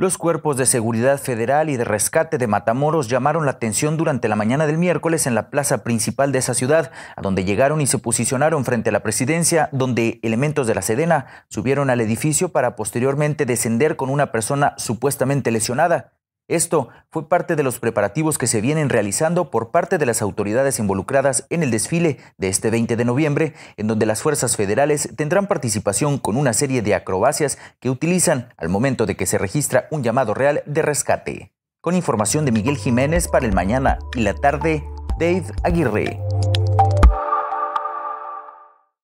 Los cuerpos de seguridad federal y de rescate de Matamoros llamaron la atención durante la mañana del miércoles en la plaza principal de esa ciudad, a donde llegaron y se posicionaron frente a la presidencia, donde elementos de la Sedena subieron al edificio para posteriormente descender con una persona supuestamente lesionada. Esto fue parte de los preparativos que se vienen realizando por parte de las autoridades involucradas en el desfile de este 20 de noviembre, en donde las fuerzas federales tendrán participación con una serie de acrobacias que utilizan al momento de que se registra un llamado real de rescate. Con información de Miguel Jiménez para el mañana y la tarde, Dave Aguirre.